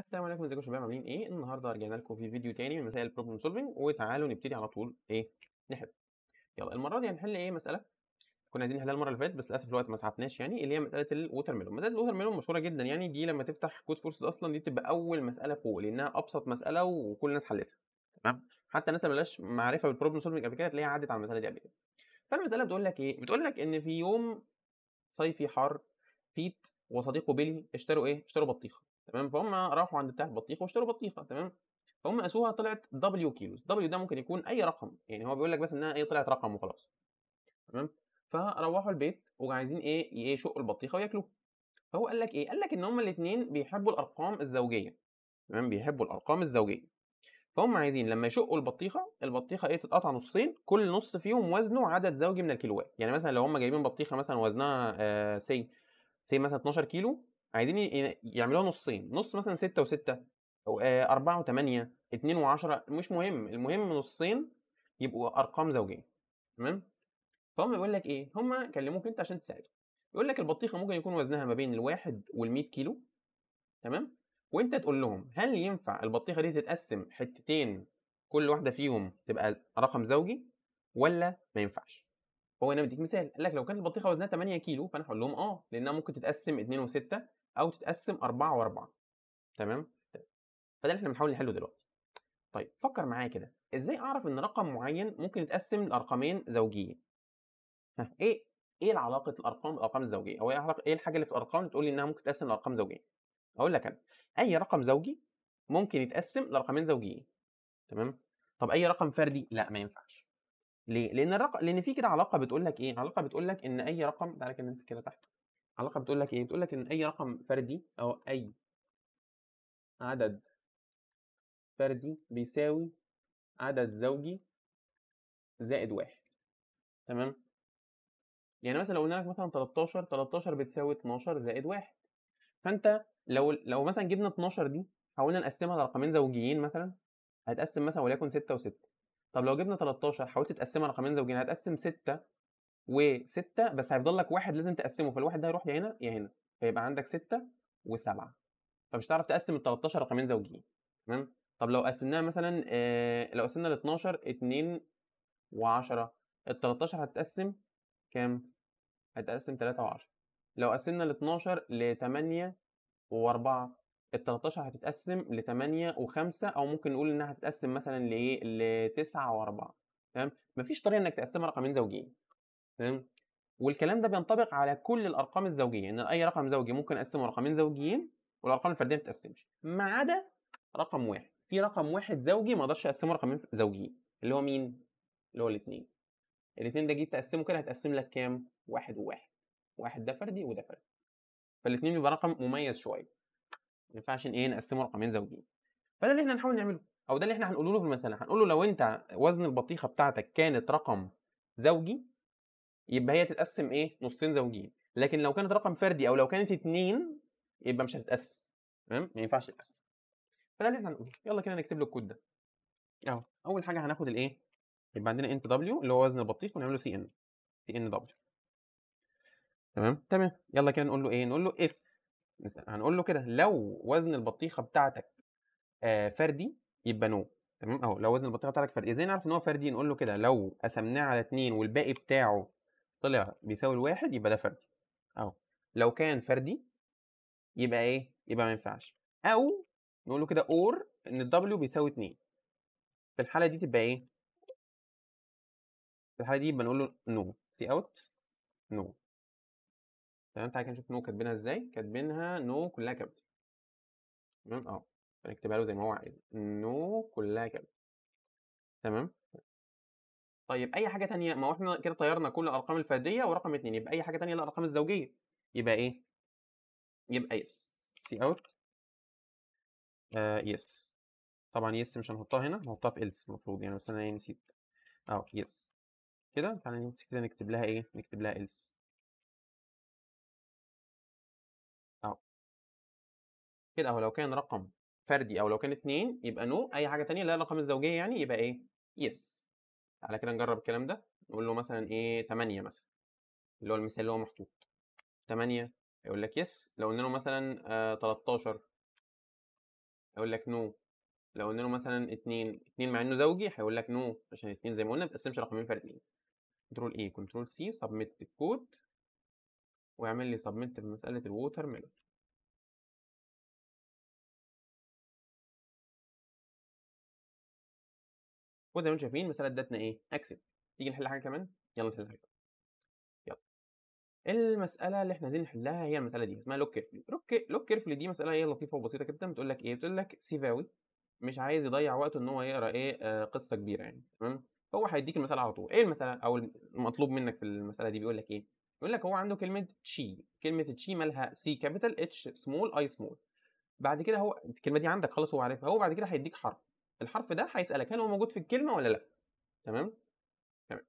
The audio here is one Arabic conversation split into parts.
السلام عليكم ازيكم يا شباب عاملين ايه النهارده رجعنا لكم في فيديو تاني من مسائل البروبلم سولفنج وتعالوا نبتدي على طول ايه نحل يلا المره دي هنحل ايه مساله كنا عايزين نحلها المره اللي فاتت بس للاسف الوقت ما سعفناش يعني اللي هي مساله الووتر ميلون مساله الووتر ميلون مشهوره جدا يعني دي لما تفتح كود فورس اصلا دي تبقى اول مساله فوق لانها ابسط مساله وكل الناس حلتها تمام حتى الناس اللي مالهاش معرفه بالبروبلم سولفنج قبل كده تلاقيها عدت على المساله دي قبل كده فالمساله بتقول لك ايه بتقول لك ان في يوم صيفي حار بيت وصديقه بيلي اشتروا ايه اشتروا بطيخه تمام فهم راحوا عند بتاع البطيخ واشتروا بطيخه تمام فهم قاسوها طلعت دبليو كيلوز دبليو ده ممكن يكون اي رقم يعني هو بيقول لك بس انها ايه طلعت رقم وخلاص تمام فروحوا البيت وعايزين ايه, إيه يشقوا البطيخه وياكلوها فهو قال لك ايه قال لك ان هما الاثنين بيحبوا الارقام الزوجيه تمام بيحبوا الارقام الزوجيه فهم عايزين لما يشقوا البطيخه البطيخه ايه تتقطع نصين كل نص فيهم وزنه عدد زوجي من الكيلوات يعني مثلا لو هم جايبين بطيخه مثلا وزنها آه سي سي مثلا 12 كيلو عايزين يعملوها نصين نص مثلا 6 و6 او 4 و8 2 و10 مش مهم المهم نصين يبقوا ارقام زوجيه تمام فهم بيقول لك ايه هم كلموك انت عشان تساعده يقول لك البطيخه ممكن يكون وزنها ما بين الواحد وال100 كيلو تمام وانت تقول لهم هل ينفع البطيخه دي تتقسم حتتين كل واحده فيهم تبقى رقم زوجي ولا ما ينفعش هو انا بديك مثال قال لك لو كانت البطيخه وزنها 8 كيلو فانا هقول لهم اه لانها ممكن تتقسم 2 و6 او تتقسم أربعة وأربعة تمام فده اللي احنا بنحاول نحله دلوقتي طيب فكر معايا كده ازاي اعرف ان رقم معين ممكن يتقسم لارقامين زوجيين ها ايه ايه علاقه الارقام بالارقام الزوجيه او ايه ايه الحاجه اللي في الارقام تقول لي انها ممكن تتقسم لارقام زوجيه اقول لك انا اي رقم زوجي ممكن يتقسم لرقمين زوجيين تمام طب اي رقم فردي لا ما ينفعش ليه لان الرقم لان في كده علاقه بتقول لك ايه علاقه بتقول لك ان اي رقم تعالى كده نمسك كده تحت علاقة بتقول لك ايه بتقول لك ان اي رقم فردي او اي عدد فردي بيساوي عدد زوجي زائد واحد تمام يعني مثلا لو قلنا لك مثلا 13 13 بتساوي 12 زائد واحد فانت لو لو مثلا جبنا 12 دي حاولنا نقسمها لرقمين زوجيين مثلا هتقسم مثلا وليكن 6 و6 طب لو جبنا 13 حاولت تقسمها رقمين زوجيين هتقسم 6 و6 بس هيفضل لك واحد لازم تقسمه فالواحد ده هيروح يا هنا يا هنا فيبقى عندك 6 و7 فمش هتعرف تقسم ال 13 رقمين زوجيين تمام طب لو قسمناها مثلا آه لو قسمنا ال 12 2 و10 ال 13 هتتقسم كام؟ هتتقسم 3 و10 لو قسمنا ال 12 ل 8 و4 ال 13 هتتقسم ل 8 و5 او ممكن نقول انها هتتقسم مثلا لايه؟ ل 9 و4 تمام؟ مفيش طريقه انك تقسمها رقمين زوجيين تمام والكلام ده بينطبق على كل الارقام الزوجيه ان اي رقم زوجي ممكن اقسمه رقمين زوجيين والارقام الفرديه ما تتقسمش ما عدا رقم واحد في رقم واحد زوجي ما اقدرش اقسمه رقمين زوجيين اللي هو مين اللي هو الاثنين الاثنين ده جيت تقسمه كده هتقسم لك كام واحد وواحد واحد ده فردي وده فردي فالاثنين بيبقى رقم مميز شويه ما ينفعش ايه نقسمه رقمين زوجيين فده اللي احنا هنحاول نعمله او ده اللي احنا هنقوله له في المساله هنقول له لو انت وزن البطيخه بتاعتك كانت رقم زوجي يبقى هي تتقسم ايه نصين زوجين لكن لو كانت رقم فردي او لو كانت اتنين يبقى مش هتتقسم تمام ما ينفعش تتقسم فده اللي احنا هنقوله يلا كده نكتب له الكود ده اهو اول حاجه هناخد الايه يبقى عندنا انت دبليو اللي هو وزن البطيخ ونعمله سي ان سي ان دبليو تمام تمام يلا كده نقول له ايه نقول له اف هنقول له كده لو وزن البطيخه بتاعتك آه فردي يبقى نو تمام اهو لو وزن البطيخه بتاعتك فردي ازاي نعرف ان هو فردي نقول له كده لو قسمناه على 2 والباقي بتاعه طلع بيساوي الواحد يبقى ده فردي اهو لو كان فردي يبقى ايه يبقى ما ينفعش او نقول له كده اور ان الدبليو بيساوي 2 في الحاله دي تبقى ايه في الحاله دي يبقى نقول له نو سي اوت نو تمام تعالى نشوف نو كاتبينها ازاي كاتبينها نو كلها كابيتال تمام اه نكتبها له زي ما هو عايز نو كلها كابيتال تمام طيب أي حاجة تانية ما هو إحنا كده طيرنا كل الأرقام الفردية ورقم 2 يبقى أي حاجة تانية الأرقام الزوجية يبقى إيه؟ يبقى يس سي أوت آه يس طبعا يس مش هنحطها هنا هنحطها في إلس المفروض يعني بس أنا إيه نسيت أه يس كده تعالى نمسك كده نكتب لها إيه؟ نكتب لها إلس أه كده أهو لو كان رقم فردي او لو كان اتنين يبقى نو اي حاجه تانية لا الارقام الزوجيه يعني يبقى ايه يس على كده نجرب الكلام ده نقول له مثلا ايه 8 مثلا اللي هو المثال اللي هو محطوط 8 يقول لك يس لو قلنا له مثلا 13 آه، يقول لك نو لو قلنا له مثلا 2 2 مع انه زوجي هيقول لك نو عشان 2 زي ما قلنا ما بتقسمش رقمين فارقين كنترول اي كنترول سي سبميت الكود ويعمل لي سبميت في مساله الووتر ميلون وزي ما انتم شايفين المساله ادتنا ايه اكسب تيجي نحل حاجه كمان يلا نحل حاجه يلا المساله اللي احنا عايزين نحلها هي المساله دي اسمها لوك كيرفلي لوك كيرفلي دي مساله ايه لطيفه وبسيطه جدا بتقول لك ايه بتقول لك سيفاوي مش عايز يضيع وقته ان هو يقرا ايه آه، قصه كبيره يعني تمام فهو هيديك المساله على طول ايه المساله او المطلوب منك في المساله دي بيقول لك ايه بيقول لك هو عنده كلمه تشي كلمه تشي مالها سي كابيتال اتش سمول اي سمول بعد كده هو الكلمه دي عندك خلاص هو عارفها هو بعد كده هيديك حرف الحرف ده هيسالك هل هو موجود في الكلمه ولا لا تمام تمام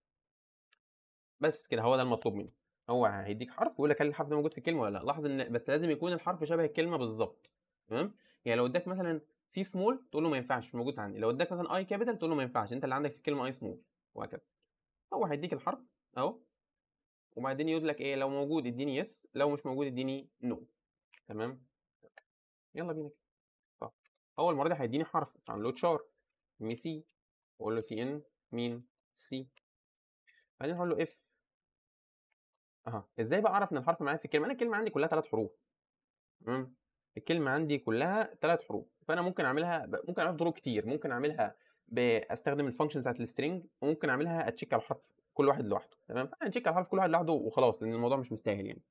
بس كده هو ده المطلوب منك هو هيديك حرف ويقول لك هل الحرف ده موجود في الكلمه ولا لا لاحظ ان بس لازم يكون الحرف شبه الكلمه بالظبط تمام يعني لو اداك مثلا سي سمول تقول له ما ينفعش مش موجود عندي لو اداك مثلا اي كابيتال تقول له ما ينفعش انت اللي عندك في الكلمه اي سمول وهكذا هو هيديك الحرف اهو وبعدين يقول لك ايه لو موجود اديني يس لو مش موجود اديني نو no. تمام يلا بينا اول مره دي هيديني حرف اعمل له تشار مي سي واقول له سي ان مين سي بعدين هقول له اف اها ازاي بقى اعرف ان الحرف معايا في الكلمه انا الكلمه عندي كلها ثلاث حروف تمام الكلمه عندي كلها ثلاث حروف فانا ممكن اعملها ب... ممكن اعملها بطرق كتير ممكن اعملها باستخدم الفانكشن بتاعت السترنج وممكن اعملها اتشيك على الحرف كل واحد لوحده تمام فانا اتشيك على الحرف كل واحد لوحده وخلاص لان الموضوع مش مستاهل يعني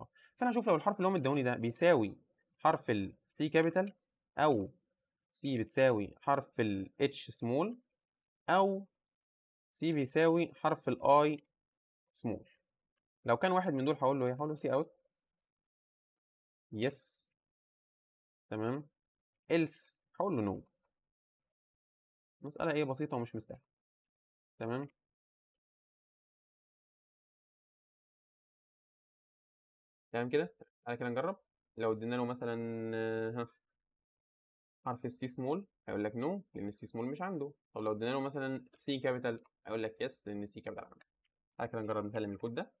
أه. فانا اشوف لو الحرف اللي هو مديهوني ده بيساوي حرف السي كابيتال او سي بتساوي حرف ال H small أو سي بيساوي حرف ال I small لو كان واحد من دول هقول له ايه هقول له سي اوت يس تمام إلس هقول له نو مسألة ايه بسيطة ومش مستاهلة تمام تمام كده تعالى كده نجرب لو ادينا له مثلا ها حرف السي سمول هيقول لك نو لان السي سمول مش عنده طب لو ادينا له مثلا سي كابيتال هيقول لك يس لان السي كابيتال عنده تعالى كده نجرب نسلم الكود ده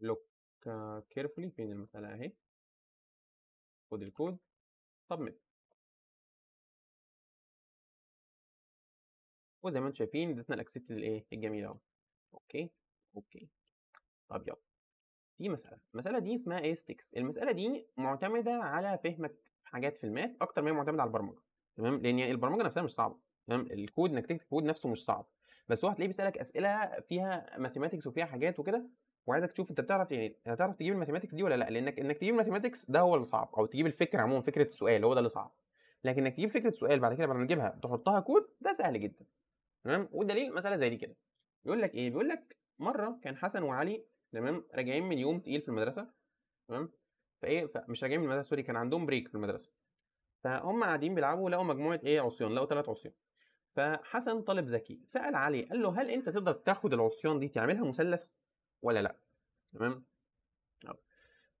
لوك كيرفولي uh, فين المسألة اهي خد الكود سبميت وزي ما انتم شايفين ادتنا الاكسبت الايه الجميل اهو اوكي اوكي طب يلا في مساله المساله دي اسمها ايستكس المساله دي معتمده على فهمك حاجات في الماث اكتر ما هي معتمده على البرمجه تمام لان البرمجه نفسها مش صعبه تمام الكود انك تكتب كود نفسه مش صعب بس هو هتلاقيه بيسالك اسئله فيها ماثيماتكس وفيها حاجات وكده وعايزك تشوف انت بتعرف يعني هتعرف تجيب الماثيماتكس دي ولا لا لانك انك تجيب الماثيماتكس ده هو اللي صعب او تجيب الفكره عموما فكره السؤال هو ده اللي صعب لكن انك تجيب فكره سؤال بعد كده بعد ما تجيبها تحطها كود ده سهل جدا تمام والدليل مساله زي دي كده بيقول لك ايه بيقول لك مره كان حسن وعلي تمام راجعين من يوم تقيل في المدرسه تمام فايه فمش راجعين من المدرسه سوري كان عندهم بريك في المدرسه فهم قاعدين بيلعبوا لقوا مجموعه ايه عصيان لقوا ثلاث عصيان فحسن طالب ذكي سال علي قال له هل انت تقدر تاخد العصيان دي تعملها مثلث ولا لا تمام آه.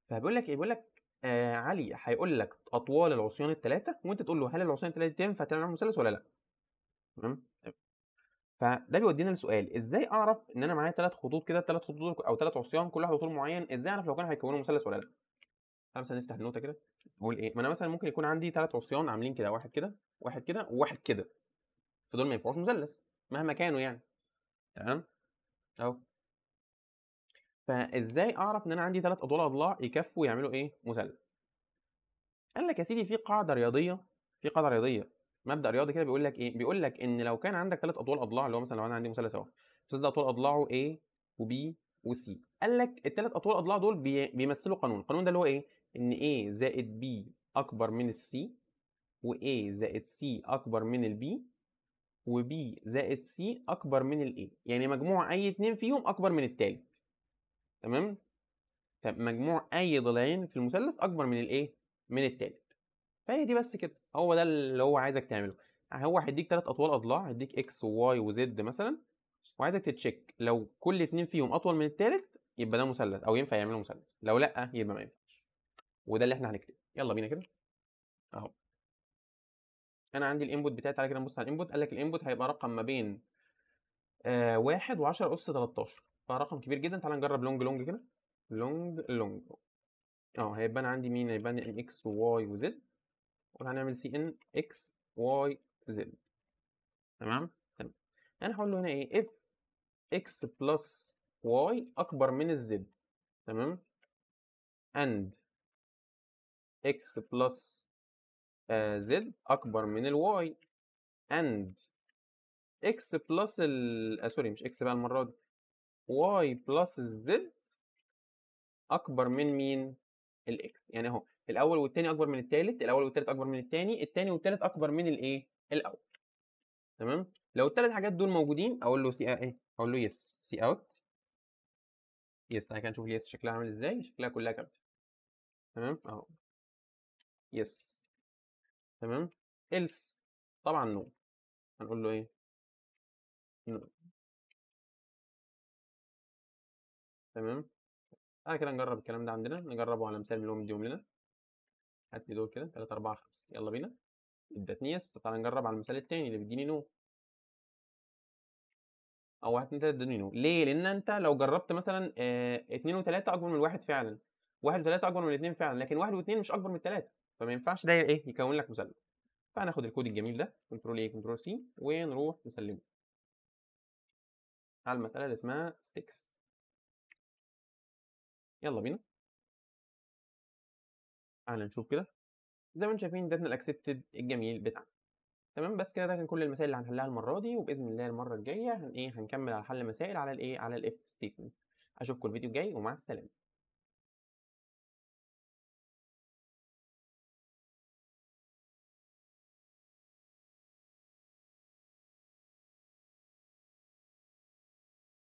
فبيقول لك ايه بيقول لك آه علي هيقول لك اطوال العصيان الثلاثه وانت تقول له هل العصيان الثلاثه تنفع تعمل مثلث ولا لا تمام فده بيودينا لسؤال ازاي اعرف ان انا معايا ثلاث خطوط كده ثلاث خطوط او ثلاث عصيان كل واحد طول معين ازاي اعرف لو كانوا هيكونوا مثلث ولا لا مثلا نفتح النوته كده نقول ايه ما انا مثلا ممكن يكون عندي ثلاث عصيان عاملين كده واحد كده واحد كده وواحد كده فدول ما ينفعوش مثلث مهما كانوا يعني تمام اهو فازاي اعرف ان انا عندي ثلاث اضلاع اضلاع يكفوا يعملوا ايه مثلث قال لك يا سيدي في قاعده رياضيه في قاعده رياضيه مبدا رياضي كده بيقول لك ايه بيقول لك ان لو كان عندك ثلاث اطوال اضلاع اللي هو مثلا لو انا عندي مثلث اهو مثلث ده اطوال اضلاعه A وB وC قال لك الثلاث اطوال اضلاع دول بي... بيمثلوا قانون القانون ده اللي هو ايه ان A زائد B اكبر من و وA زائد C اكبر من و وB زائد C اكبر من A يعني مجموع اي اتنين فيهم اكبر من التالت تمام طب مجموع اي ضلعين في المثلث اكبر من الايه من التالت فهي دي بس كده هو ده اللي هو عايزك تعمله هو هيديك ثلاث اطوال اضلاع هيديك اكس وواي وزد مثلا وعايزك تتشيك لو كل اثنين فيهم اطول من الثالث يبقى ده مثلث او ينفع يعمله مثلث لو لا يبقى ما ينفعش وده اللي احنا هنكتبه يلا بينا كده اهو انا عندي الانبوت بتاعي تعالى كده نبص على الانبوت قال لك الانبوت هيبقى رقم ما بين آه واحد و10 اس 13 فرقم كبير جدا تعالى نجرب لونج لونج كده لونج لونج اه هيبان عندي مين هيبان اكس وواي وزد وهنعمل سي ان اكس واي زد تمام تمام انا يعني هقول له هنا ايه اف اكس بلس واي اكبر من الزد تمام اند اكس بلس زد اكبر من الواي اند اكس بلس ال آه، سوري مش اكس بقى المره دي واي بلس z اكبر من مين الاكس يعني اهو الاول والتاني اكبر من التالت الاول والتالت اكبر من التاني التاني والتالت اكبر من الايه الاول تمام لو الثلاث حاجات دول موجودين اقول له سي ايه اقول له يس سي اوت يس تعالى نشوف اليس شكلها عامل ازاي شكلها كلها كامله تمام اهو يس تمام الس طبعا نو هنقول له ايه نو تمام تعالى كده نجرب الكلام ده عندنا نجربه على مثال من اللي هو مديهم لنا هات لي دول كده 3 4 5 يلا بينا ادتني يس طب تعالى نجرب على المثال الثاني اللي بيديني نو او 1 2 3 نو ليه لان انت لو جربت مثلا 2 آه، و3 اكبر من 1 فعلا 1 و3 اكبر من 2 فعلا لكن 1 و2 مش اكبر من 3 فما ينفعش ده ايه يكون لك مثلث فهناخد الكود الجميل ده كنترول اي كنترول سي ونروح نسلمه على المساله اللي اسمها 6 يلا بينا تعالى نشوف كده زي ما انتم شايفين ادتنا الاكسبتد الجميل بتاعنا تمام بس كده ده كان كل المسائل اللي هنحلها المره دي وباذن الله المره الجايه هن ايه هنكمل على حل مسائل على الايه على الاف ستيتمنت اشوفكم الفيديو الجاي ومع السلامه